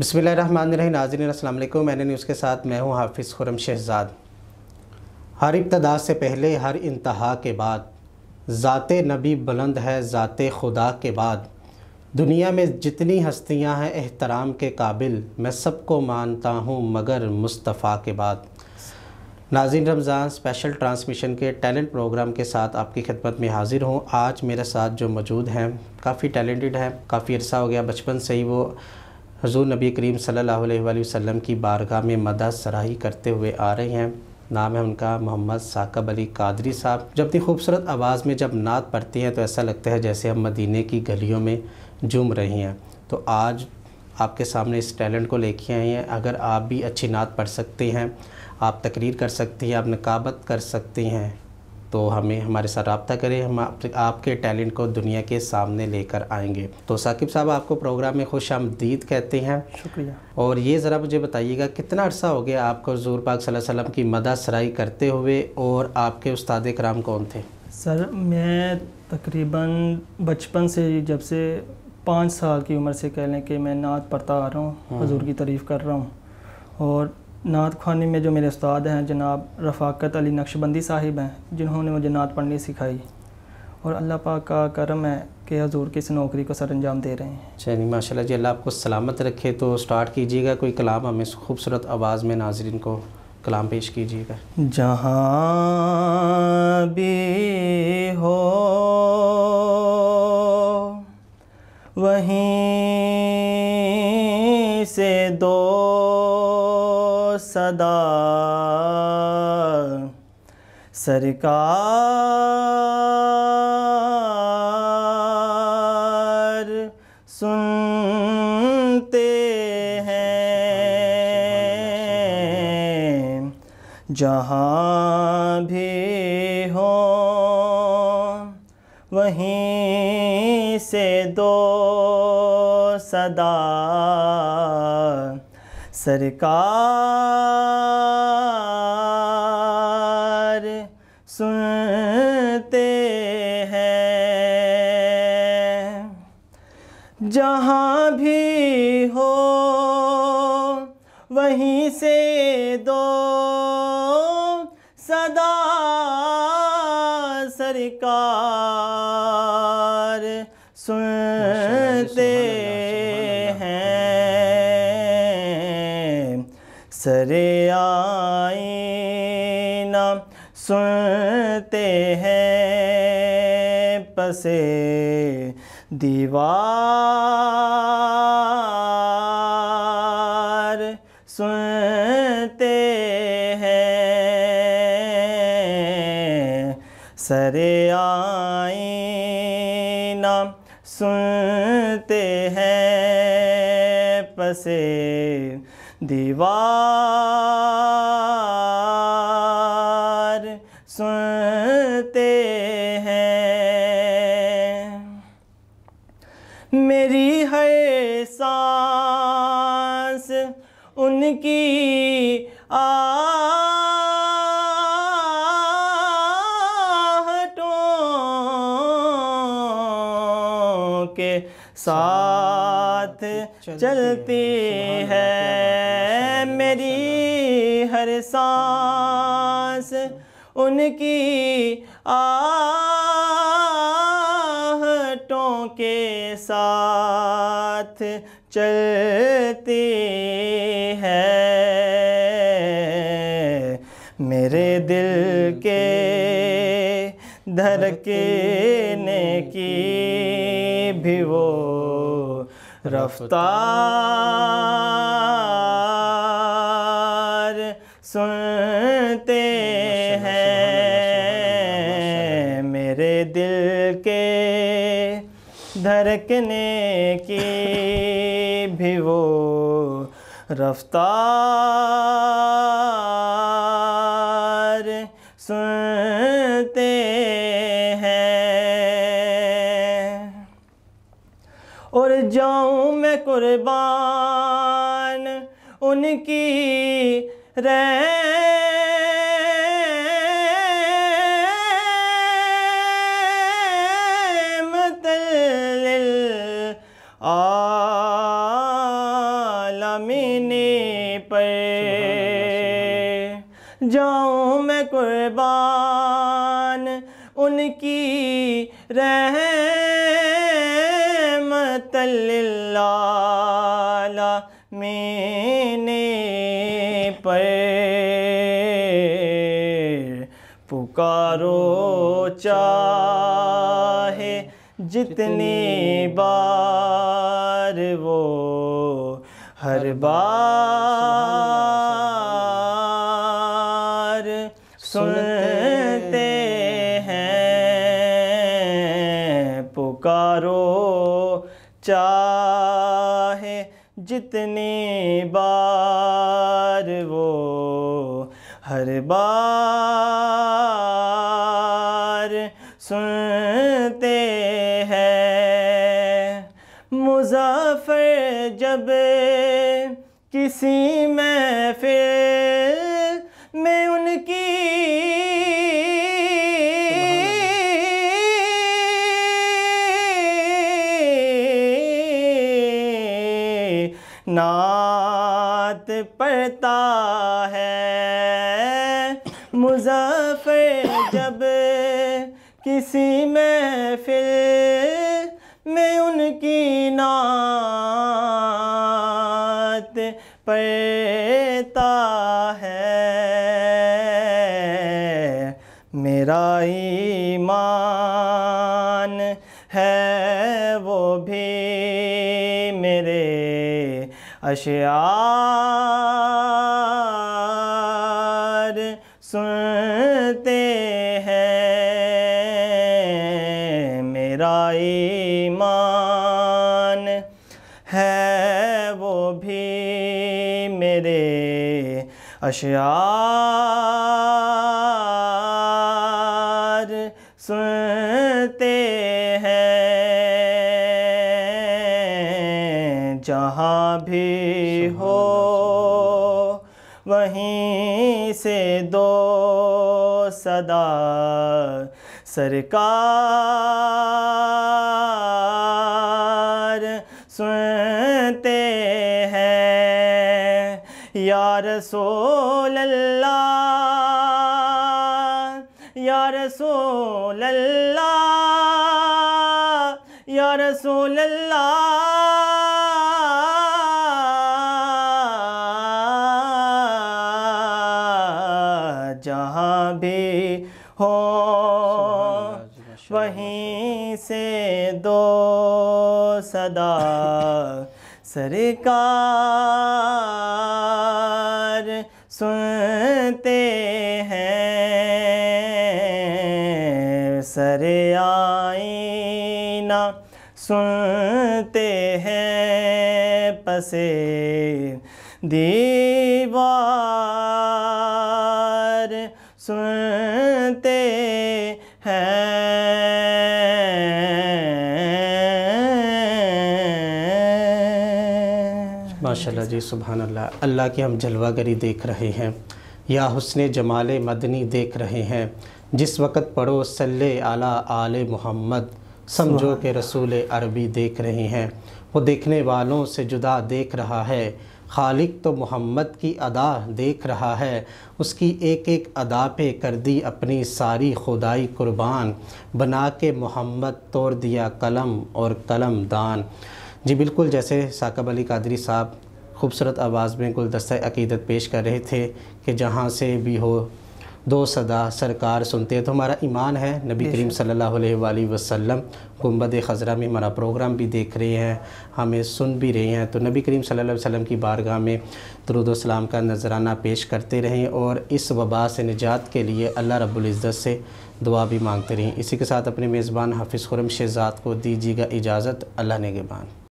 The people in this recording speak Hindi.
बसमिल नाजरन असलम मैंने न्यूज़ के साथ मैं हूँ हाफिज़ खुरम शहजाद हर इब्तदा से पहले हर इंतहा के बाद ज़ात नबी बुलंद है ज़ात खुदा के बाद दुनिया में जितनी हस्तियाँ हैं एहतराम के काबिल मैं सबको मानता हूँ मगर मुस्तफ़ा के बाद नाजिन रमज़ान स्पेशल ट्रांसमिशन के टैलेंट प्रोग्राम के साथ आपकी खिदमत में हाज़िर हूँ आज मेरे साथ जो मौजूद हैं काफ़ी टैलेंटेड हैं काफ़ी अर्सा हो गया बचपन से ही वो हजूर नबी करीम सल्लल्लाहु अलैहि वसल्लम की बारगाह में मदा सराही करते हुए आ रहे हैं नाम है उनका मोहम्मद साकब अली कादरी साहब जब अपनी खूबसूरत आवाज़ में जब नात पढ़ती हैं तो ऐसा लगता है जैसे हम मदीने की गलियों में झूम रही हैं तो आज आपके सामने इस टैलेंट को लेके आई हैं अगर आप भी अच्छी नात पढ़ सकते हैं आप तकरीर कर सकती हैं आप नकाबत कर सकती हैं तो हमें हमारे साथ रबता करें हम आप, आपके टैलेंट को दुनिया के सामने लेकर आएंगे तो साकिब साहब आपको प्रोग्राम में खुश आमदीद कहते हैं शुक्रिया और ये ज़रा मुझे बताइएगा कितना अर्सा हो गया आपको हजूर पाक वसल्लम की मदा सराई करते हुए और आपके उस्ताद कराम कौन थे सर मैं तकरीबन बचपन से जब से पाँच साल की उम्र से कह लें कि मैं नात पढ़ता आ रहा हूँ हजूर हम्म। की तारीफ़ कर रहा हूँ और नात खानी में जो मेरे उस्ताद हैं जनाब रफ़ाकत अली नक्शबंदी साहिब हैं जिन्होंने मुझे नात पढ़नी सिखाई और अल्लाह पाक का करम है कि हजूर की इस नौकरी को सर अंजाम दे रहे हैं चलिए माशा जी अल्लाह आपको सलामत रखे तो स्टार्ट कीजिएगा कोई कलाम हमें खूबसूरत आवाज़ में नाजरन को कलाम पेश कीजिएगा जहाँ भी हो वहीं से दो सदा सरकार सुनते हैं जहाँ भी हो वहीं से दो सदा सरकार सुनते हैं जहाँ भी हो वहीं से दो सदा सरकार सुनते सरे नाम सुनते हैं पसे दीवार सुनते हैं सरे नाम सुन से दीवार सुनते हैं मेरी हर सांस उनकी आहटों के साथ साथ चलती है मेरी हर सांस उनकी आहटों के साथ चलती है मेरे दिल के धड़कने की भी वो रफ्तार सुनते हैं मेरे दिल के धड़कने की भी वो रफ्तार सुनते जाऊं मैं कुर्बान उनकी रहमतल आलमीने पर जाऊं मैं कुर्बान उनकी रहें सल्ला पर पुकारो चाहे जितनी बार वो हर बार सुनते हैं पुकारो चाहे जितने बार वो हर बार सुनते हैं मुजाफर जब किसी में फिर नात पढ़ता है मुजफ्फर जब किसी में फिर में उनकी नात पढ़ता है मेरा ईमान अशार सुनते हैं मेरा ईमान है वो भी मेरे अशार सुनते हैं जहाँ भी हो वहीं से दो सदा सरकार सुनते हैं यार सोल्ला यार सोल्ला यार सोल्ला हो वहीं से दो सदा सरकार सुनते हैं सर आईना सुनते हैं पसे दीवार सुन माशा जी सुबहान अल्लाह अल्लाह की हम जलवागरी देख रहे हैं या हुसन जमाल मदनी देख रहे हैं जिस वक़्त पढ़ो सल आला आल मोहम्मद समझो के रसूल अरबी देख रहे हैं वो देखने वालों से जुदा देख रहा है खालिक तो मोहम्मद की अदा देख रहा है उसकी एक एक अदा पे कर दी अपनी सारी खुदाई कुर्बान बना के मोहम्मद तोड़ दिया कलम और कलम दान जी बिल्कुल जैसे साकब अली कादरी साहब खूबसूरत आवाज़ में गुलदस्ता अकीदत पेश कर रहे थे कि जहाँ से भी हो दो सदा सरकार सुनते हैं तो हमारा ईमान है नबी करीम सल्लल्लाहु अलैहि वसल्लम गुम्बद खजरा में हमारा प्रोग्राम भी देख रहे हैं हमें सुन भी रहे हैं तो नबी करीम सल्लल्लाहु अलैहि वसल्लम की बारगाह में सलाम का नजराना पेश करते रहें और इस वबा से निजात के लिए अल्लाह रब्ज़त से दुआ भी मांगते रहें इसी के साथ अपने मेज़बान हाफिज़ खुरम शहजाद को दीजिएगा इजाज़त अल्लाह नेगबान